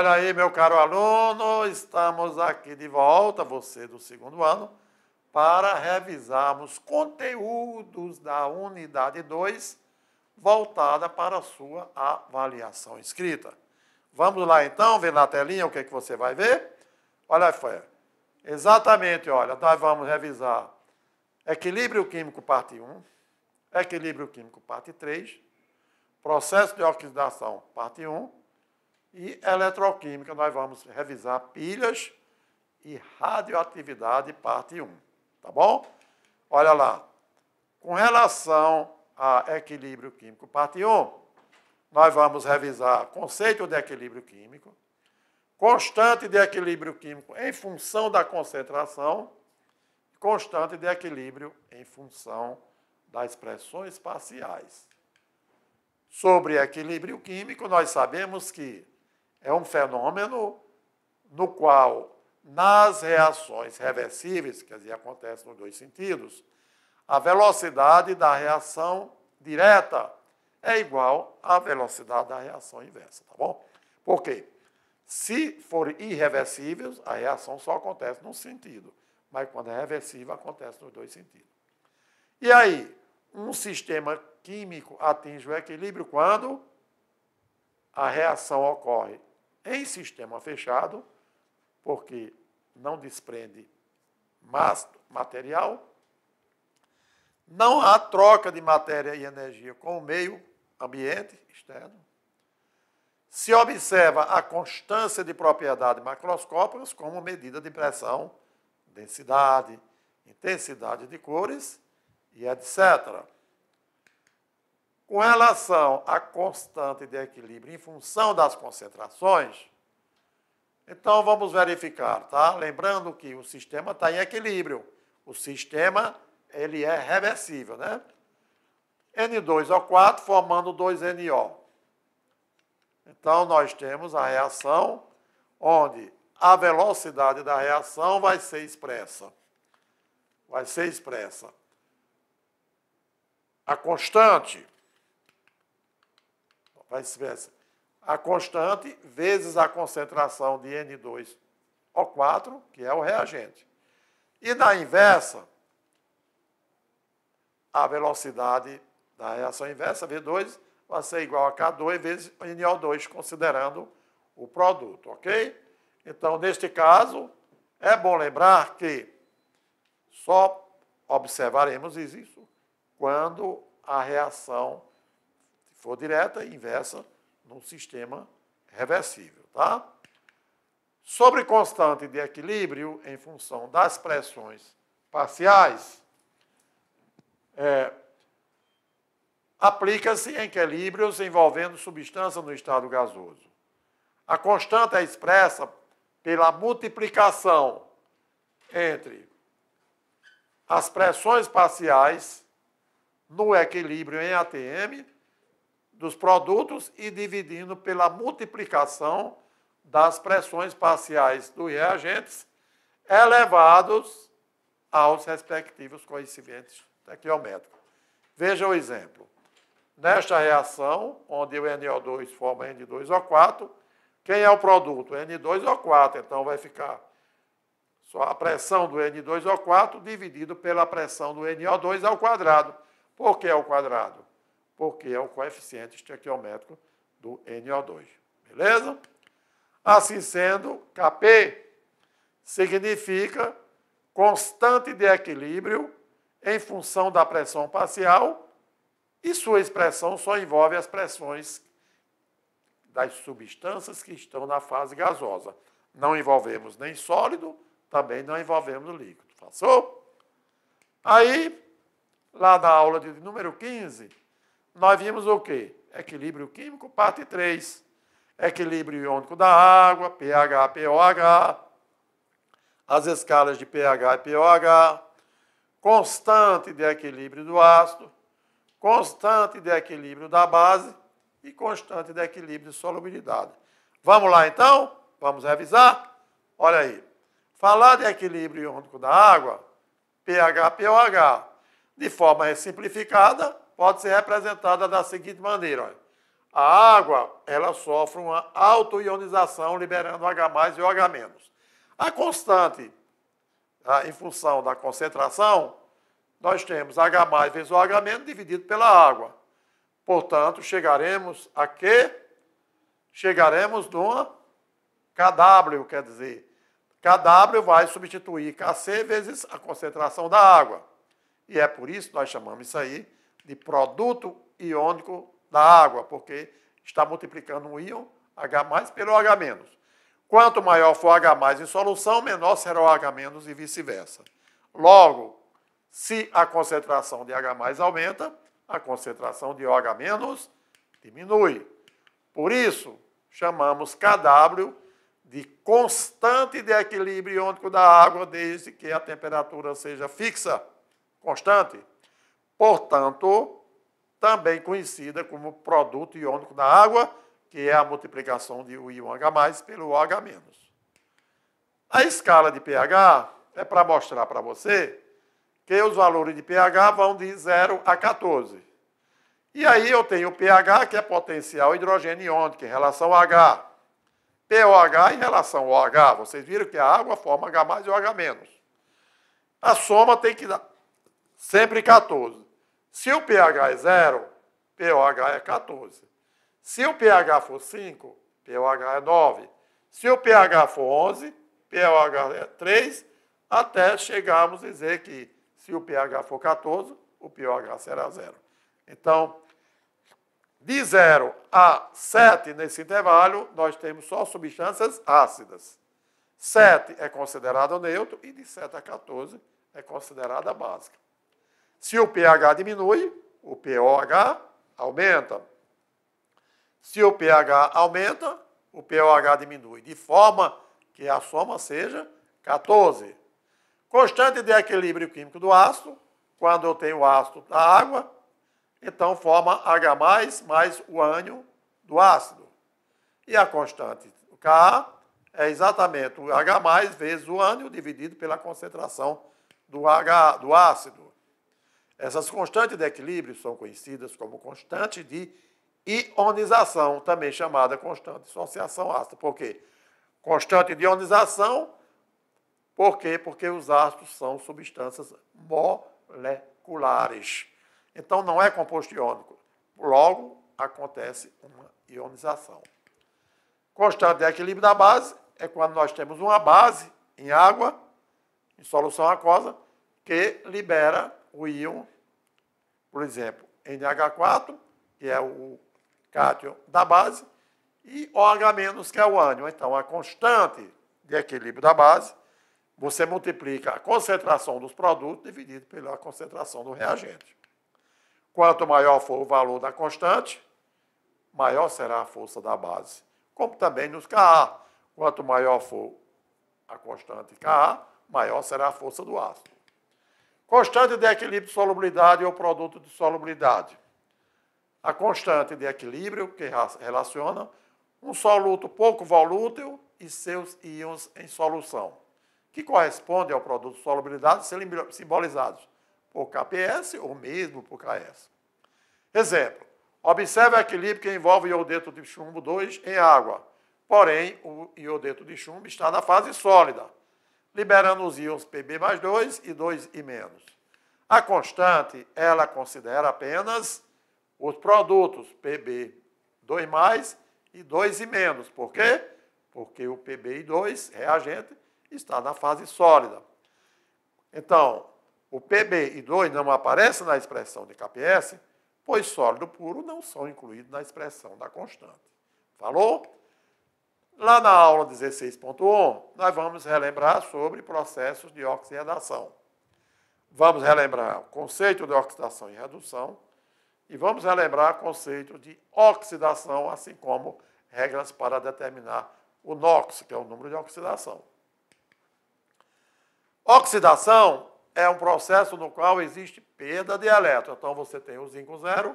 Olha aí, meu caro aluno, estamos aqui de volta, você do segundo ano, para revisarmos conteúdos da unidade 2 voltada para a sua avaliação escrita. Vamos lá então, ver na telinha o que, é que você vai ver. Olha aí, foi. Exatamente, olha, nós vamos revisar equilíbrio químico parte 1, equilíbrio químico parte 3, processo de oxidação parte 1, e eletroquímica, nós vamos revisar pilhas e radioatividade, parte 1. Tá bom? Olha lá. Com relação a equilíbrio químico, parte 1, nós vamos revisar conceito de equilíbrio químico, constante de equilíbrio químico em função da concentração, constante de equilíbrio em função das pressões parciais. Sobre equilíbrio químico, nós sabemos que é um fenômeno no qual, nas reações reversíveis, quer dizer, acontece nos dois sentidos, a velocidade da reação direta é igual à velocidade da reação inversa, tá bom? Por quê? Se for irreversível, a reação só acontece num sentido, mas quando é reversível, acontece nos dois sentidos. E aí, um sistema químico atinge o equilíbrio quando a reação ocorre em sistema fechado, porque não desprende massa, material, não há troca de matéria e energia com o meio ambiente externo. Se observa a constância de propriedades macroscópicas como medida de pressão, densidade, intensidade de cores e etc. Com relação à constante de equilíbrio em função das concentrações, então vamos verificar, tá? Lembrando que o sistema está em equilíbrio. O sistema ele é reversível, né? N2O4 formando 2NO. Então nós temos a reação onde a velocidade da reação vai ser expressa. Vai ser expressa. A constante vice-versa, a constante vezes a concentração de N2O4, que é o reagente. E na inversa, a velocidade da reação inversa, V2, vai ser igual a K2 vezes NO2, considerando o produto, ok? Então, neste caso, é bom lembrar que só observaremos isso quando a reação for direta e inversa num sistema reversível. Tá? Sobre constante de equilíbrio em função das pressões parciais, é, aplica-se em equilíbrios envolvendo substância no estado gasoso. A constante é expressa pela multiplicação entre as pressões parciais no equilíbrio em ATM dos produtos e dividindo pela multiplicação das pressões parciais dos reagentes elevados aos respectivos coeficientes tequiométricos. Veja o exemplo. Nesta reação, onde o NO2 forma N2O4, quem é o produto? N2O4, então vai ficar só a pressão do N2O4 dividido pela pressão do NO2 ao quadrado. Por que ao quadrado? porque é o coeficiente estequiométrico do NO2. Beleza? Assim sendo, Kp significa constante de equilíbrio em função da pressão parcial e sua expressão só envolve as pressões das substâncias que estão na fase gasosa. Não envolvemos nem sólido, também não envolvemos líquido. Passou? Aí, lá na aula de número 15, nós vimos o quê? Equilíbrio químico, parte 3. Equilíbrio iônico da água, pH, pOH, as escalas de pH e pOH, constante de equilíbrio do ácido, constante de equilíbrio da base e constante de equilíbrio de solubilidade. Vamos lá então? Vamos revisar? Olha aí. Falar de equilíbrio iônico da água, pH, pOH, de forma simplificada, pode ser representada da seguinte maneira. Olha. A água ela sofre uma autoionização, liberando H e OH-. A constante, a, em função da concentração, nós temos H vezes OH- dividido pela água. Portanto, chegaremos a quê? Chegaremos numa KW, quer dizer, KW vai substituir KC vezes a concentração da água. E é por isso que nós chamamos isso aí de produto iônico da água, porque está multiplicando o íon H pelo H-. Quanto maior for H em solução, menor será o H- e vice-versa. Logo, se a concentração de H aumenta, a concentração de OH- diminui. Por isso, chamamos KW de constante de equilíbrio iônico da água, desde que a temperatura seja fixa, constante portanto, também conhecida como produto iônico da água, que é a multiplicação de o íon H+, pelo OH-. A escala de pH é para mostrar para você que os valores de pH vão de 0 a 14. E aí eu tenho pH, que é potencial hidrogênio iônico em relação ao H. pOH em relação ao OH. Vocês viram que a água forma H+, e OH-. A soma tem que dar sempre 14. Se o pH é 0, pOH é 14. Se o pH for 5, pOH é 9. Se o pH for 11, pOH é 3, até chegarmos a dizer que se o pH for 14, o pOH será 0. Então, de 0 a 7 nesse intervalo, nós temos só substâncias ácidas. 7 é considerada neutro e de 7 a 14 é considerada básica. Se o pH diminui, o pOH aumenta. Se o pH aumenta, o pOH diminui, de forma que a soma seja 14. Constante de equilíbrio químico do ácido, quando eu tenho o ácido da água, então forma H+, mais o ânion do ácido. E a constante K, é exatamente o H+, mais vezes o ânion, dividido pela concentração do, H, do ácido. Essas constantes de equilíbrio são conhecidas como constante de ionização, também chamada constante de dissociação ácida. Por quê? Constante de ionização, por quê? Porque os ácidos são substâncias moleculares. Então, não é composto iônico. Logo, acontece uma ionização. Constante de equilíbrio da base é quando nós temos uma base em água, em solução aquosa, que libera o íon, por exemplo, NH4, que é o cátion da base, e OH-, que é o ânion. Então, a constante de equilíbrio da base, você multiplica a concentração dos produtos dividido pela concentração do reagente. Quanto maior for o valor da constante, maior será a força da base. Como também nos Ka. Quanto maior for a constante Ka, maior será a força do ácido. Constante de equilíbrio de solubilidade é o produto de solubilidade. A constante de equilíbrio, que relaciona um soluto pouco volútil e seus íons em solução, que corresponde ao produto de solubilidade simbolizados por KPS ou mesmo por KS. Exemplo, observe o equilíbrio que envolve o iodeto de chumbo 2 em água, porém o iodeto de chumbo está na fase sólida liberando os íons Pb mais 2 e 2 e menos. A constante, ela considera apenas os produtos Pb 2 mais e 2 e menos. Por quê? Porque o Pb e 2, reagente, está na fase sólida. Então, o Pb e 2 não aparece na expressão de KPS, pois sólido puro não são incluídos na expressão da constante. Falou? Lá na aula 16.1, nós vamos relembrar sobre processos de oxidação. Vamos relembrar o conceito de oxidação e redução e vamos relembrar o conceito de oxidação, assim como regras para determinar o NOx, que é o número de oxidação. Oxidação é um processo no qual existe perda de elétron. Então você tem o zinco zero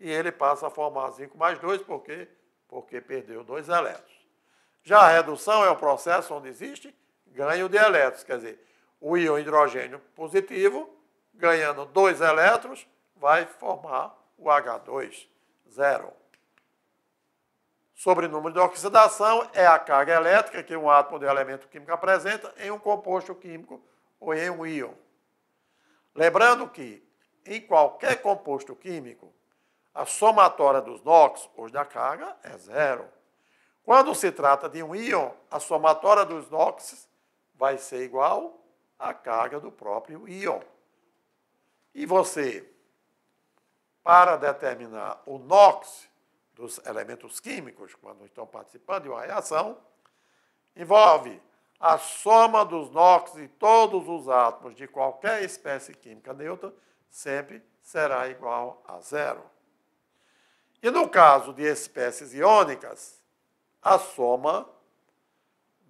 e ele passa a formar zinco mais dois, por quê? Porque perdeu dois elétrons. Já a redução é o processo onde existe ganho de elétrons, quer dizer, o íon hidrogênio positivo, ganhando dois elétrons, vai formar o H2, zero. Sobre o número de oxidação, é a carga elétrica que um átomo de elemento químico apresenta em um composto químico ou em um íon. Lembrando que, em qualquer composto químico, a somatória dos NOx, ou da carga, é zero. Quando se trata de um íon, a somatória dos NOX vai ser igual à carga do próprio íon. E você, para determinar o NOx dos elementos químicos, quando estão participando de uma reação, envolve a soma dos NOx de todos os átomos de qualquer espécie química neutra sempre será igual a zero. E no caso de espécies iônicas, a soma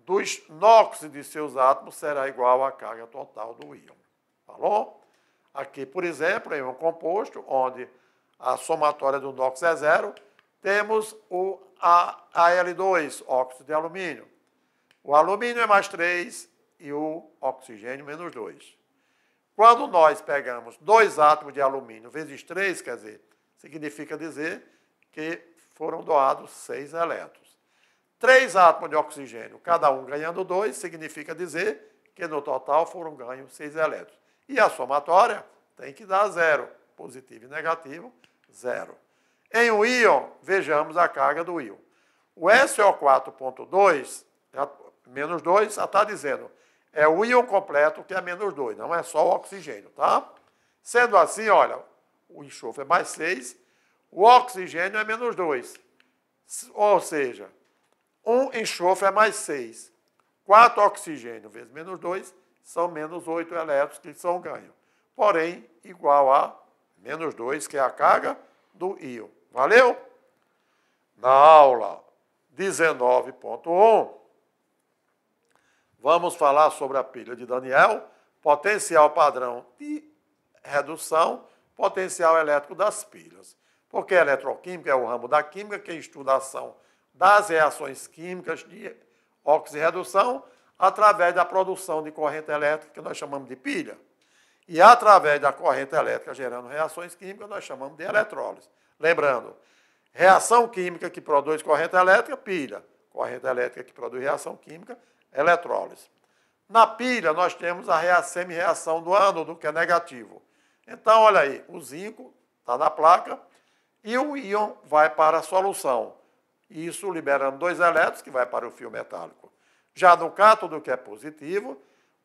dos NOx de seus átomos será igual à carga total do íon. Falou? Aqui, por exemplo, em um composto onde a somatória do NOx é zero, temos o Al2, óxido de alumínio. O alumínio é mais 3 e o oxigênio menos 2. Quando nós pegamos dois átomos de alumínio vezes 3, quer dizer, significa dizer que foram doados seis elétrons três átomos de oxigênio, cada um ganhando dois, significa dizer que no total foram ganhos seis elétrons. E a somatória tem que dar zero, positivo e negativo, zero. Em um íon, vejamos a carga do íon. O SO4.2, menos 2, já está dizendo, é o íon completo que é menos 2, não é só o oxigênio, tá? Sendo assim, olha, o enxofre é mais 6, o oxigênio é menos 2. Ou seja, 1 enxofre é mais 6. 4 oxigênio vezes menos 2 são menos 8 elétrons que são ganhos. Porém, igual a menos 2, que é a carga do íon. Valeu? Na aula 19.1, vamos falar sobre a pilha de Daniel, potencial padrão de redução, potencial elétrico das pilhas. Porque a eletroquímica é o ramo da química, quem estuda a ação das reações químicas de oxirredução através da produção de corrente elétrica, que nós chamamos de pilha. E através da corrente elétrica gerando reações químicas, nós chamamos de eletrólise. Lembrando, reação química que produz corrente elétrica, pilha. Corrente elétrica que produz reação química, eletrólise. Na pilha, nós temos a semi-reação do ânodo, que é negativo. Então, olha aí, o zinco está na placa e o íon vai para a solução. Isso liberando dois elétrons que vai para o fio metálico. Já no cátodo, que é positivo,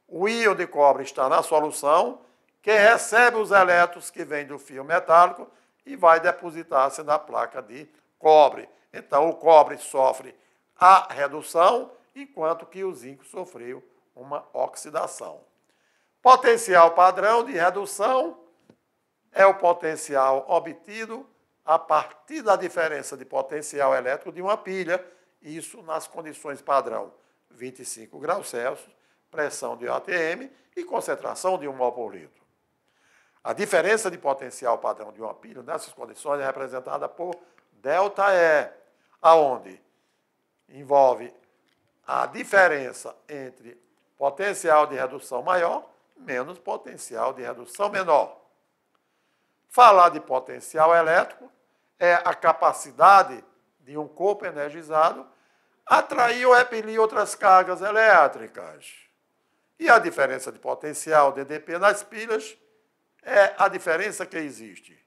o íon de cobre está na solução, que recebe os elétrons que vêm do fio metálico e vai depositar-se na placa de cobre. Então, o cobre sofre a redução, enquanto que o zinco sofreu uma oxidação. Potencial padrão de redução é o potencial obtido a partir da diferença de potencial elétrico de uma pilha, isso nas condições padrão 25 graus Celsius, pressão de ATM e concentração de 1 mol por litro. A diferença de potencial padrão de uma pilha nessas condições é representada por delta E, aonde envolve a diferença entre potencial de redução maior menos potencial de redução menor. Falar de potencial elétrico é a capacidade de um corpo energizado atrair ou repelir outras cargas elétricas. E a diferença de potencial DDP nas pilhas é a diferença que existe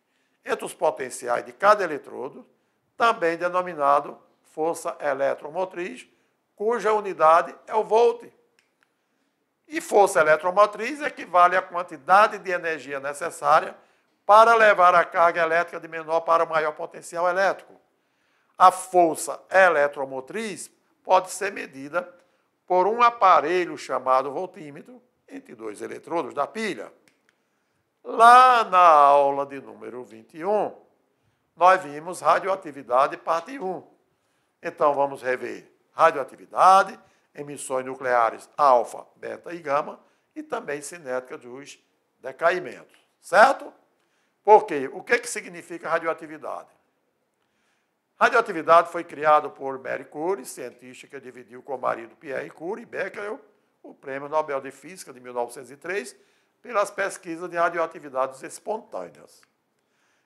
entre os potenciais de cada eletrodo, também denominado força eletromotriz, cuja unidade é o volt. E força eletromotriz equivale à quantidade de energia necessária para levar a carga elétrica de menor para maior potencial elétrico. A força eletromotriz pode ser medida por um aparelho chamado voltímetro entre dois eletrodos da pilha. Lá na aula de número 21, nós vimos radioatividade parte 1. Então vamos rever radioatividade, emissões nucleares alfa, beta e gama e também cinética dos decaimentos, certo? Por quê? O que, que significa radioatividade? Radioatividade foi criado por Marie Curie, cientista que dividiu com o marido Pierre Curie Becquerel o Prêmio Nobel de Física de 1903 pelas pesquisas de radioatividades espontâneas.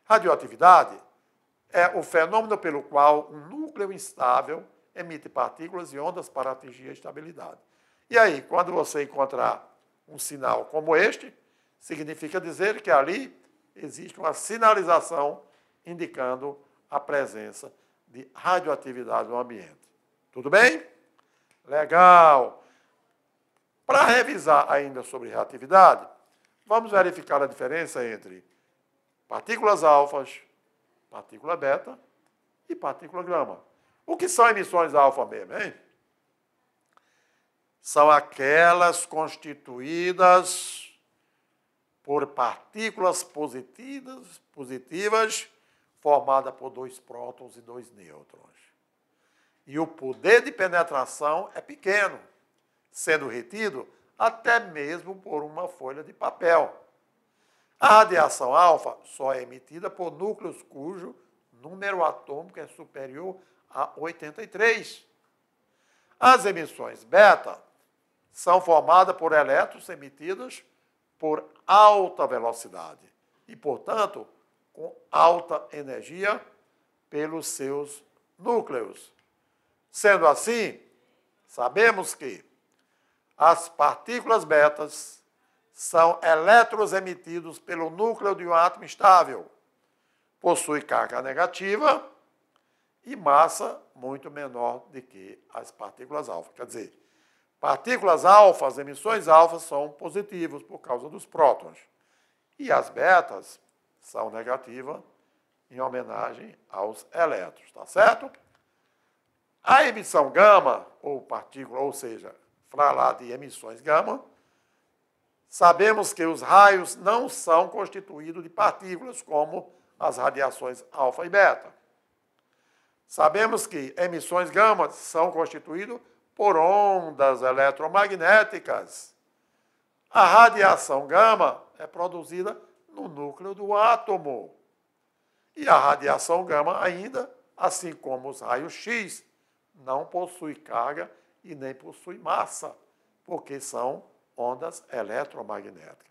Radioatividade é o fenômeno pelo qual um núcleo instável emite partículas e ondas para atingir a estabilidade. E aí, quando você encontrar um sinal como este, significa dizer que ali existe uma sinalização indicando a presença de radioatividade no ambiente. Tudo bem? Legal! Para revisar ainda sobre reatividade, vamos verificar a diferença entre partículas alfas, partícula beta e partícula grama. O que são emissões alfa mesmo, hein? São aquelas constituídas por partículas positivas, positivas formada por dois prótons e dois nêutrons. E o poder de penetração é pequeno, sendo retido até mesmo por uma folha de papel. A radiação alfa só é emitida por núcleos cujo número atômico é superior a 83. As emissões beta são formadas por elétrons emitidos por alta velocidade e, portanto, com alta energia pelos seus núcleos. Sendo assim, sabemos que as partículas betas são elétrons emitidos pelo núcleo de um átomo estável, possui carga negativa e massa muito menor do que as partículas alfa. Quer dizer, Partículas alfas, emissões alfas, são positivas por causa dos prótons. E as betas são negativas em homenagem aos elétrons, tá certo? A emissão gama, ou partícula, ou seja, falar de emissões gama, sabemos que os raios não são constituídos de partículas como as radiações alfa e beta. Sabemos que emissões gama são constituídas por ondas eletromagnéticas. A radiação gama é produzida no núcleo do átomo. E a radiação gama ainda, assim como os raios X, não possui carga e nem possui massa, porque são ondas eletromagnéticas.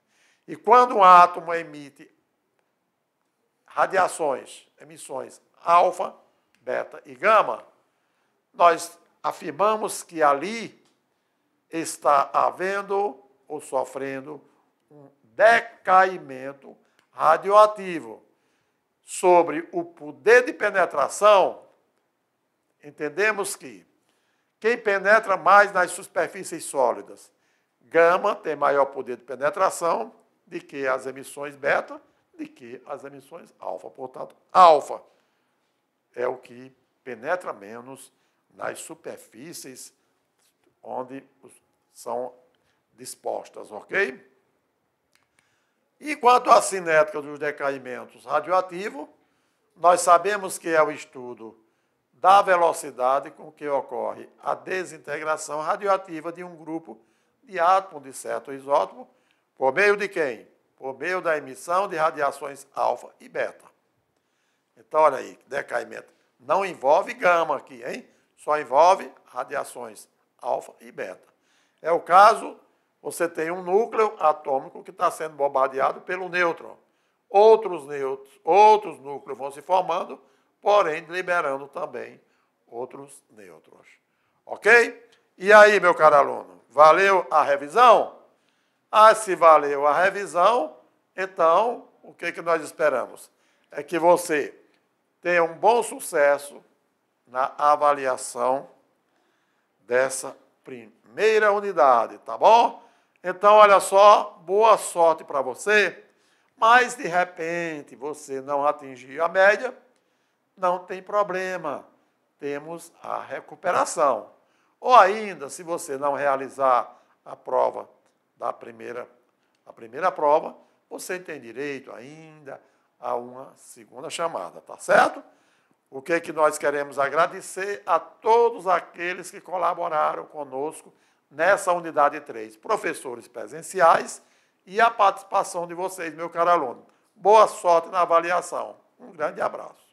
E quando um átomo emite radiações, emissões alfa, beta e gama, nós afirmamos que ali está havendo ou sofrendo um decaimento radioativo sobre o poder de penetração, entendemos que quem penetra mais nas superfícies sólidas, gama tem maior poder de penetração de que as emissões beta, de que as emissões alfa. Portanto, alfa é o que penetra menos nas superfícies onde são dispostas, ok? E quanto à cinética dos decaimentos radioativos, nós sabemos que é o estudo da velocidade com que ocorre a desintegração radioativa de um grupo de átomo de certo isótopo, por meio de quem? Por meio da emissão de radiações alfa e beta. Então, olha aí, decaimento. Não envolve gama aqui, hein? só envolve radiações alfa e beta. É o caso, você tem um núcleo atômico que está sendo bombardeado pelo nêutron. Outros neutros, outros núcleos vão se formando, porém liberando também outros nêutrons. Ok? E aí, meu caro aluno, valeu a revisão? Ah, se valeu a revisão, então o que, que nós esperamos? É que você tenha um bom sucesso na avaliação dessa primeira unidade, tá bom? Então, olha só, boa sorte para você, mas de repente você não atingiu a média, não tem problema, temos a recuperação. Ou ainda, se você não realizar a prova da primeira, a primeira prova, você tem direito ainda a uma segunda chamada, tá certo? O que é que nós queremos agradecer a todos aqueles que colaboraram conosco nessa unidade 3, professores presenciais e a participação de vocês, meu caro aluno. Boa sorte na avaliação. Um grande abraço.